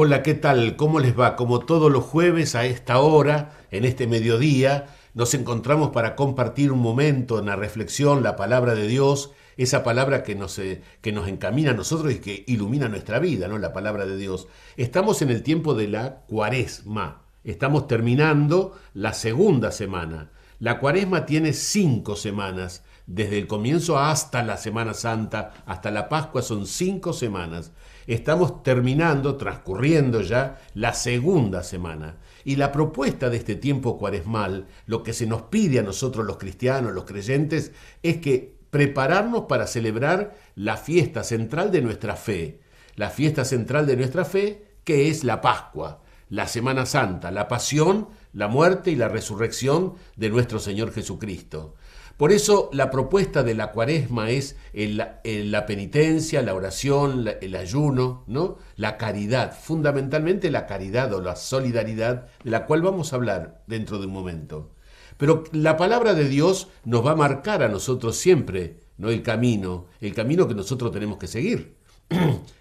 Hola, ¿qué tal? ¿Cómo les va? Como todos los jueves a esta hora, en este mediodía, nos encontramos para compartir un momento, una reflexión, la palabra de Dios, esa palabra que nos, eh, que nos encamina a nosotros y que ilumina nuestra vida, ¿no? La palabra de Dios. Estamos en el tiempo de la cuaresma. Estamos terminando la segunda semana. La cuaresma tiene cinco semanas. Desde el comienzo hasta la Semana Santa, hasta la Pascua son cinco semanas. Estamos terminando, transcurriendo ya la segunda semana. Y la propuesta de este tiempo cuaresmal, lo que se nos pide a nosotros los cristianos, los creyentes, es que prepararnos para celebrar la fiesta central de nuestra fe. La fiesta central de nuestra fe, que es la Pascua, la Semana Santa, la Pasión la muerte y la resurrección de nuestro Señor Jesucristo. Por eso la propuesta de la cuaresma es la penitencia, la oración, el ayuno, ¿no? la caridad, fundamentalmente la caridad o la solidaridad, de la cual vamos a hablar dentro de un momento. Pero la palabra de Dios nos va a marcar a nosotros siempre ¿no? el camino, el camino que nosotros tenemos que seguir.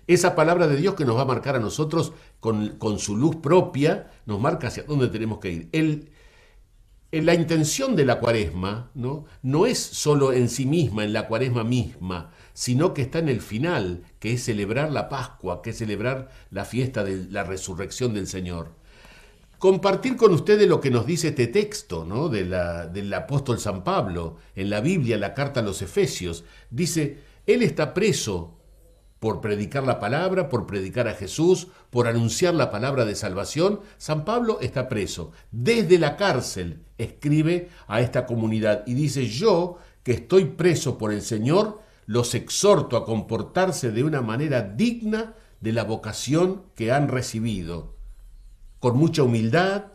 esa palabra de Dios que nos va a marcar a nosotros con, su luz propia, nos marca hacia dónde tenemos que ir. El, la intención de la cuaresma ¿no? no es solo en sí misma, en la cuaresma misma, sino que está en el final, que es celebrar la Pascua, que es celebrar la fiesta de la resurrección del Señor. Compartir con ustedes lo que nos dice este texto ¿no? de del apóstol San Pablo en la Biblia, la carta a los Efesios. Dice, Él está preso por predicar la palabra, por predicar a Jesús, por anunciar la palabra de salvación, San Pablo está preso. Desde la cárcel escribe a esta comunidad y dice, yo que estoy preso por el Señor, los exhorto a comportarse de una manera digna de la vocación que han recibido, con mucha humildad,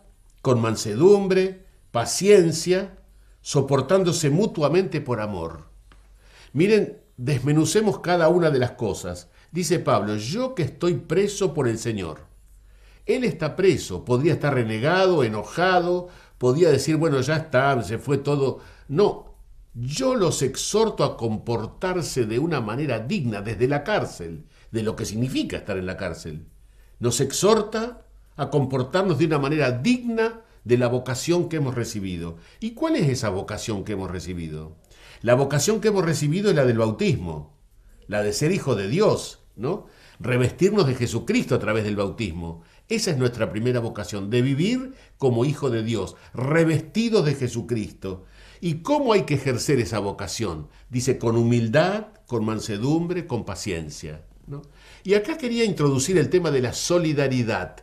con mansedumbre, paciencia, soportándose mutuamente por amor. Miren desmenucemos cada una de las cosas. Dice Pablo, yo que estoy preso por el Señor. Él está preso, podría estar renegado, enojado, podía decir, bueno, ya está, se fue todo. No, yo los exhorto a comportarse de una manera digna desde la cárcel, de lo que significa estar en la cárcel. Nos exhorta a comportarnos de una manera digna de la vocación que hemos recibido. ¿Y cuál es esa vocación que hemos recibido? La vocación que hemos recibido es la del bautismo, la de ser hijo de Dios, ¿no? Revestirnos de Jesucristo a través del bautismo. Esa es nuestra primera vocación, de vivir como hijo de Dios, revestidos de Jesucristo. ¿Y cómo hay que ejercer esa vocación? Dice, con humildad, con mansedumbre, con paciencia. Y acá quería introducir el tema de la solidaridad.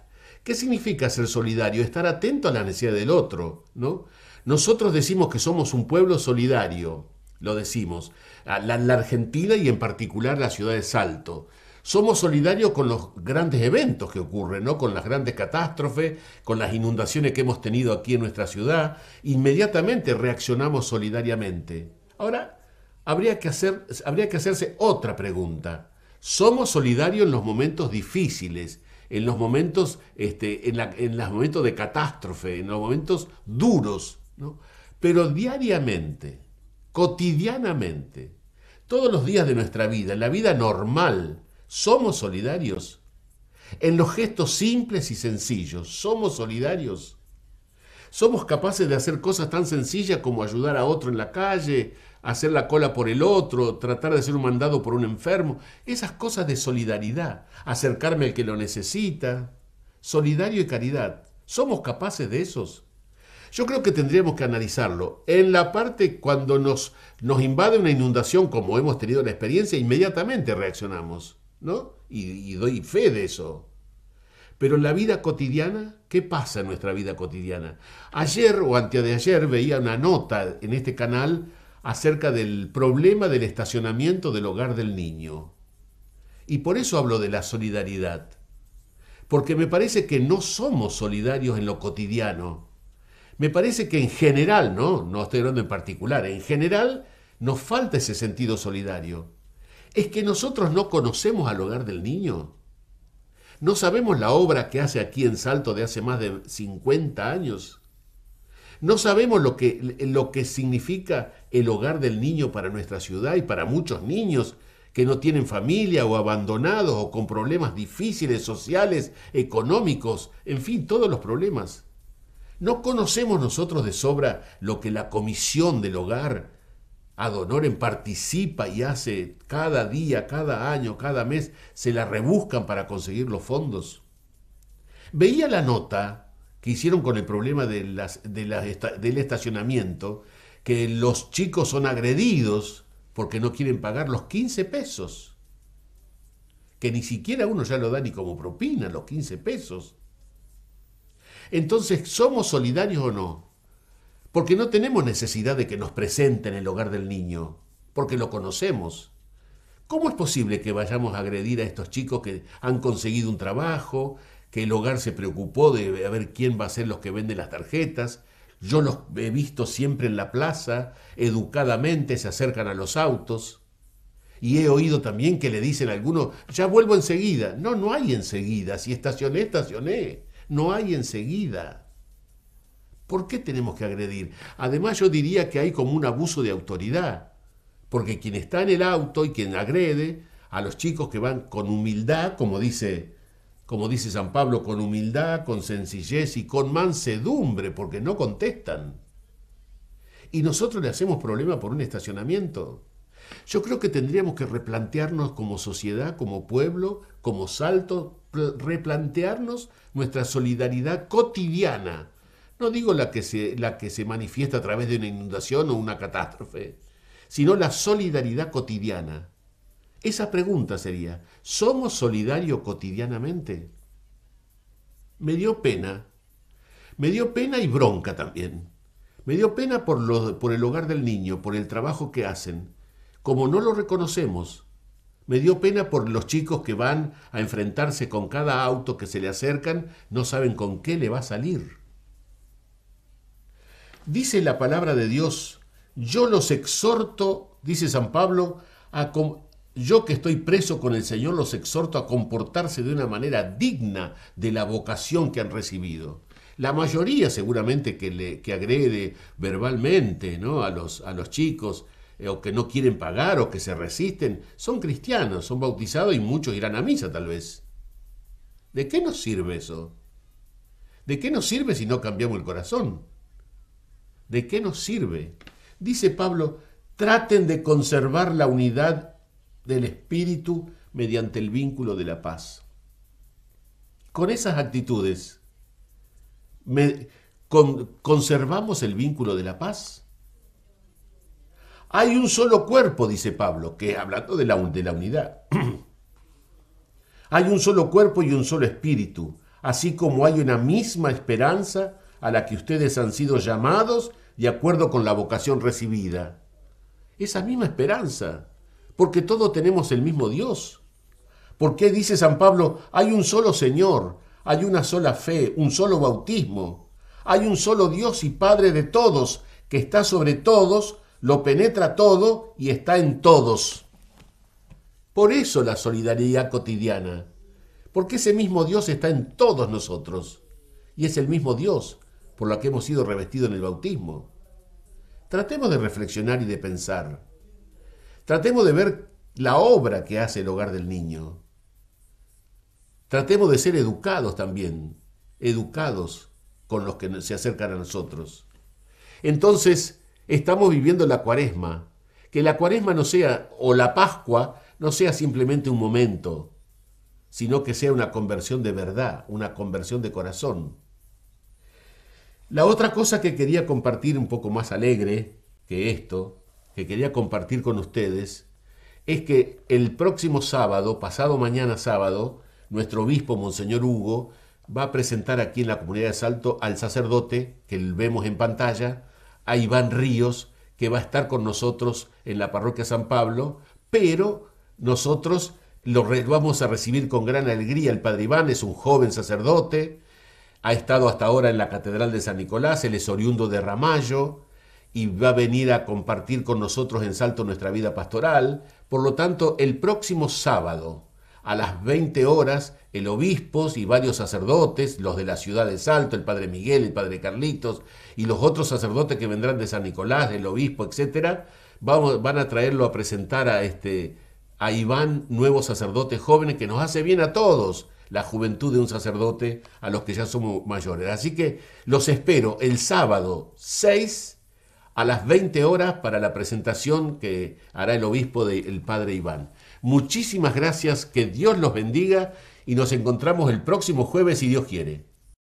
¿Qué significa ser solidario? Estar atento a la necesidad del otro. ¿no? Nosotros decimos que somos un pueblo solidario, lo decimos, la, Argentina y en particular la ciudad de Salto somos solidarios con los grandes eventos que ocurren, con las grandes catástrofes, con las inundaciones que hemos tenido aquí en nuestra ciudad, inmediatamente reaccionamos solidariamente. Ahora, habría que, hacer, habría que hacerse otra pregunta. ¿Somos solidarios en los momentos difíciles, en los momentos, este, en, momentos de catástrofe, en los momentos duros? Pero diariamente, cotidianamente, todos los días de nuestra vida, en la vida normal, somos solidarios. En los gestos simples y sencillos, somos solidarios. Somos capaces de hacer cosas tan sencillas como ayudar a otro en la calle, hacer la cola por el otro, tratar de ser un mandado por un enfermo. Esas cosas de solidaridad, acercarme al que lo necesita. Solidario y caridad. ¿Somos capaces de esos? Yo creo que tendríamos que analizarlo. En la parte cuando nos, nos invade una inundación, como hemos tenido la experiencia, inmediatamente reaccionamos, ¿no? Y, doy fe de eso. Pero en la vida cotidiana, ¿qué pasa en nuestra vida cotidiana? Ayer o antes de ayer veía una nota en este canal acerca del problema del estacionamiento del hogar del niño. Y por eso hablo de la solidaridad. Porque me parece que no somos solidarios en lo cotidiano. Me parece que en general, no, no estoy hablando en particular, en general nos falta ese sentido solidario. ¿Es que nosotros no conocemos al hogar del niño? ¿No sabemos la obra que hace aquí en Salto de hace más de 50 años? ¿No sabemos lo que, lo que significa el hogar del niño para nuestra ciudad y para muchos niños que no tienen familia o abandonados o con problemas difíciles sociales, económicos, en fin, todos los problemas? ¿No conocemos nosotros de sobra lo que la comisión del hogar ad honorem participa y hace cada día, cada año, cada mes? Se la rebuscan para conseguir los fondos. Veía la nota que hicieron con el problema de las, del estacionamiento, que los chicos son agredidos porque no quieren pagar los 15 pesos. Que ni siquiera uno ya lo da ni como propina, los 15 pesos. Entonces, ¿somos solidarios o no? Porque no tenemos necesidad de que nos presenten el hogar del niño, porque lo conocemos. ¿Cómo es posible que vayamos a agredir a estos chicos que han conseguido un trabajo, que el hogar se preocupó de ver quién va a ser los que venden las tarjetas? Yo los he visto siempre en la plaza, educadamente se acercan a los autos. Y he oído también que le dicen a algunos, ya vuelvo enseguida. No, no hay enseguida. Si estacioné, estacioné no hay enseguida. ¿Por qué tenemos que agredir? Además yo diría que hay como un abuso de autoridad, porque quien está en el auto y quien agrede a los chicos que van con humildad, como dice, como dice San Pablo, con humildad, con sencillez y con mansedumbre, porque no contestan. Y nosotros le hacemos problema por un estacionamiento. Yo creo que tendríamos que replantearnos como sociedad, como pueblo, como salto, replantearnos nuestra solidaridad cotidiana. No digo la que, se, la que se manifiesta a través de una inundación o una catástrofe, sino la solidaridad cotidiana. Esa pregunta sería, ¿somos solidarios cotidianamente? Me dio pena. Me dio pena y bronca también. Me dio pena por el hogar del niño, por el trabajo que hacen, como no lo reconocemos, me dio pena por los chicos que van a enfrentarse con cada auto que se le acercan, no saben con qué le va a salir. Dice la palabra de Dios, yo los exhorto, dice San Pablo, a yo que estoy preso con el Señor los exhorto a comportarse de una manera digna de la vocación que han recibido. La mayoría seguramente que, le, que agrede verbalmente ¿no? a, los, a los chicos, eh, o que no quieren pagar o que se resisten, son cristianos, son bautizados y muchos irán a misa tal vez. ¿De qué nos sirve eso? ¿De qué nos sirve si no cambiamos el corazón? ¿De qué nos sirve? Dice Pablo, traten de conservar la unidad del espíritu mediante el vínculo de la paz. Con esas actitudes, ¿conservamos el vínculo de la paz? Hay un solo cuerpo, dice Pablo, que hablando de la, de la unidad. hay un solo cuerpo y un solo espíritu, así como hay una misma esperanza a la que ustedes han sido llamados de acuerdo con la vocación recibida. Esa misma esperanza, porque todos tenemos el mismo Dios. Porque dice San Pablo, hay un solo Señor, hay una sola fe, un solo bautismo, hay un solo Dios y Padre de todos, que está sobre todos, lo penetra todo y está en todos. Por eso la solidaridad cotidiana, porque ese mismo Dios está en todos nosotros, y es el mismo Dios por lo que hemos sido revestidos en el bautismo. Tratemos de reflexionar y de pensar. Tratemos de ver la obra que hace el hogar del niño. Tratemos de ser educados también, educados con los que se acercan a nosotros. Entonces, Estamos viviendo la cuaresma. Que la cuaresma no sea, o la Pascua, no sea simplemente un momento, sino que sea una conversión de verdad, una conversión de corazón. La otra cosa que quería compartir un poco más alegre que esto, que quería compartir con ustedes, es que el próximo sábado, pasado mañana sábado, nuestro obispo, Monseñor Hugo, va a presentar aquí en la comunidad de Salto al sacerdote, que vemos en pantalla, a Iván Ríos, que va a estar con nosotros en la parroquia San Pablo, pero nosotros lo vamos a recibir con gran alegría. El padre Iván es un joven sacerdote, ha estado hasta ahora en la Catedral de San Nicolás, él es oriundo de Ramallo y va a venir a compartir con nosotros en Salto nuestra vida pastoral. Por lo tanto, el próximo sábado, a las 20 horas, el obispo y varios sacerdotes, los de la ciudad de Salto, el padre Miguel, el padre Carlitos y los otros sacerdotes que vendrán de San Nicolás, el obispo, etcétera, van a traerlo a presentar a este a Iván, nuevo sacerdote jóvenes que nos hace bien a todos la juventud de un sacerdote a los que ya somos mayores. Así que los espero el sábado 6 a las 20 horas para la presentación que hará el obispo del padre Iván. Muchísimas gracias, que Dios los bendiga y nos encontramos el próximo jueves si Dios quiere.